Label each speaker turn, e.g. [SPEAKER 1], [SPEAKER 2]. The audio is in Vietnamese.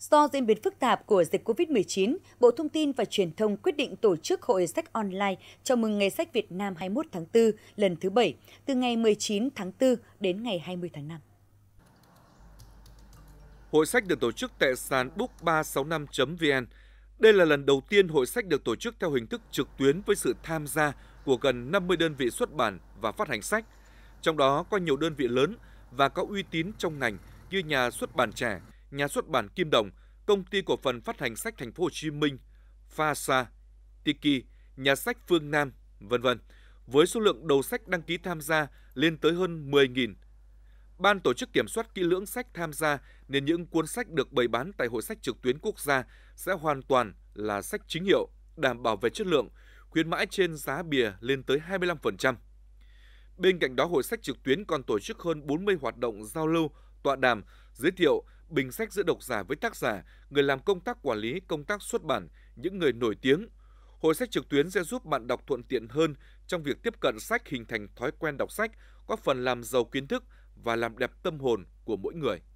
[SPEAKER 1] Do diễn biến phức tạp của dịch COVID-19, Bộ Thông tin và Truyền thông quyết định tổ chức Hội sách online chào mừng Ngày sách Việt Nam 21 tháng 4 lần thứ 7, từ ngày 19 tháng 4 đến ngày 20 tháng 5.
[SPEAKER 2] Hội sách được tổ chức tại sàn book365.vn. Đây là lần đầu tiên hội sách được tổ chức theo hình thức trực tuyến với sự tham gia của gần 50 đơn vị xuất bản và phát hành sách, trong đó có nhiều đơn vị lớn và có uy tín trong ngành như nhà xuất bản trẻ, nhà xuất bản Kim Đồng, công ty cổ phần phát hành sách Thành phố Hồ Chí Minh, Phasa, Tiki, nhà sách Phương Nam, vân vân. Với số lượng đầu sách đăng ký tham gia lên tới hơn 10.000. Ban tổ chức kiểm soát kỹ lưỡng sách tham gia nên những cuốn sách được bày bán tại hội sách trực tuyến quốc gia sẽ hoàn toàn là sách chính hiệu, đảm bảo về chất lượng, khuyến mãi trên giá bìa lên tới 25%. Bên cạnh đó, hội sách trực tuyến còn tổ chức hơn 40 hoạt động giao lưu, tọa đàm, giới thiệu bình sách giữa độc giả với tác giả, người làm công tác quản lý, công tác xuất bản, những người nổi tiếng. Hội sách trực tuyến sẽ giúp bạn đọc thuận tiện hơn trong việc tiếp cận sách hình thành thói quen đọc sách, góp phần làm giàu kiến thức và làm đẹp tâm hồn của mỗi người.